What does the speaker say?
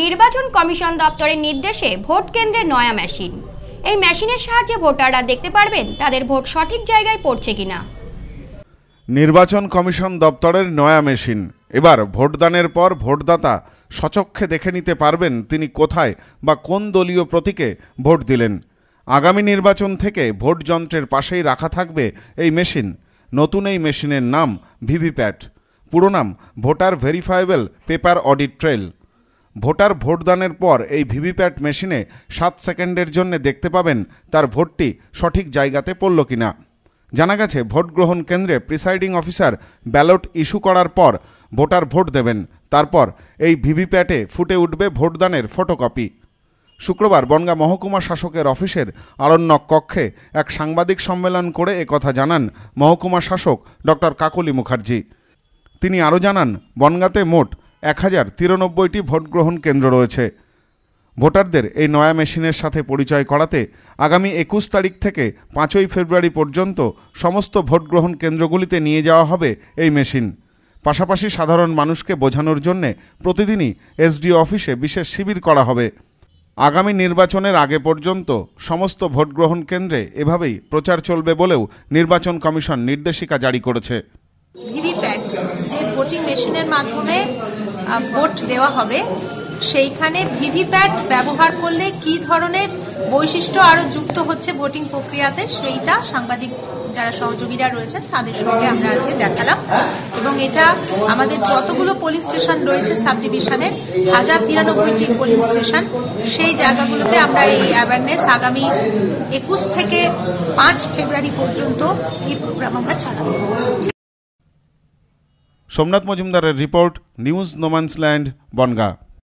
নির্বাচন কমিশন দপ্তরের নির্দেশে ভোট কেন্দ্রে নয়া মেশিন এই মেশিনের সাহায্যে ভোটাররা দেখতে পারবেন তাদের ভোট সঠিক জায়গায় পড়ছে কিনা নির্বাচন কমিশন দপ্তরের নয়া মেশিন এবার ভোটদানের পর ভোটদাতা সচক্ষে দেখে নিতে পারবেন তিনি কোথায় বা কোন দলীয় প্রতীকে ভোট দিলেন আগামী নির্বাচন থেকে ভোট যন্ত্রের পাশেই রাখা থাকবে এই মেশিন নতুন এই মেশিনের নাম ভিভিপ্যাট পুরো নাম voter verifiable paper audit trail voter ভোটদানের পর এই ভিভিপ্যাট মেশিনে সাত সেকেন্ডের জন্য দেখতে পাবেন তার ভোটটি সঠিক জায়গাতে পড়ল কিনা জানা গেছে ভোট গ্রহণ কেন্দ্রে প্রিসাইডিং অফিসার ব্যালট ইস্যু করার পর ভোটার ভোট দেবেন তারপর এই ভিভিপ্যাটে ফুটে উঠবে ভোটদানের ফটোকপি শুক্রবার বনগাঁ মহকুমা শাসকের অফিসের আরণ্যক কক্ষে এক সাংবাদিক সম্মেলন করে একথা জানান মহকুমা শাসক ডক্টর কাকলি মুখার্জি তিনি আরও জানান বনগাঁতে মোট এক হাজার তিরানব্বইটি ভোটগ্রহণ কেন্দ্র রয়েছে ভোটারদের এই নয়া মেশিনের সাথে পরিচয় করাতে আগামী একুশ তারিখ থেকে পাঁচই ফেব্রুয়ারি পর্যন্ত সমস্ত ভোটগ্রহণ কেন্দ্রগুলিতে নিয়ে যাওয়া হবে এই মেশিন পাশাপাশি সাধারণ মানুষকে বোঝানোর জন্যে প্রতিদিনই এসডিও অফিসে বিশেষ শিবির করা হবে আগামী নির্বাচনের আগে পর্যন্ত সমস্ত ভোটগ্রহণ কেন্দ্রে এভাবেই প্রচার চলবে বলেও নির্বাচন কমিশন নির্দেশিকা জারি করেছে ভিভিপ্যাট যে ভোটিং মেশিনের মাধ্যমে ভোট দেওয়া হবে সেইখানে ভিভিপ্যাট ব্যবহার করলে কি ধরনের বৈশিষ্ট্য আরো যুক্ত হচ্ছে ভোটিং প্রক্রিয়াতে সেইটা সাংবাদিক যারা সহযোগীরা রয়েছেন তাদের সঙ্গে আমরা আজকে দেখালাম এবং এটা আমাদের যতগুলো পোলিং স্টেশন রয়েছে সাব ডিভিশনের হাজার তিরানব্বইটি পোলিং স্টেশন সেই জায়গাগুলোতে আমরা এই অ্যাওয়ারনেস আগামী একুশ থেকে পাঁচ ফেব্রুয়ারি পর্যন্ত এই প্রোগ্রাম আমরা চালাবো সোমনাথ মজুমদারের রিপোর্ট নিউজ নোম্যান্সল্যান্ড বনগা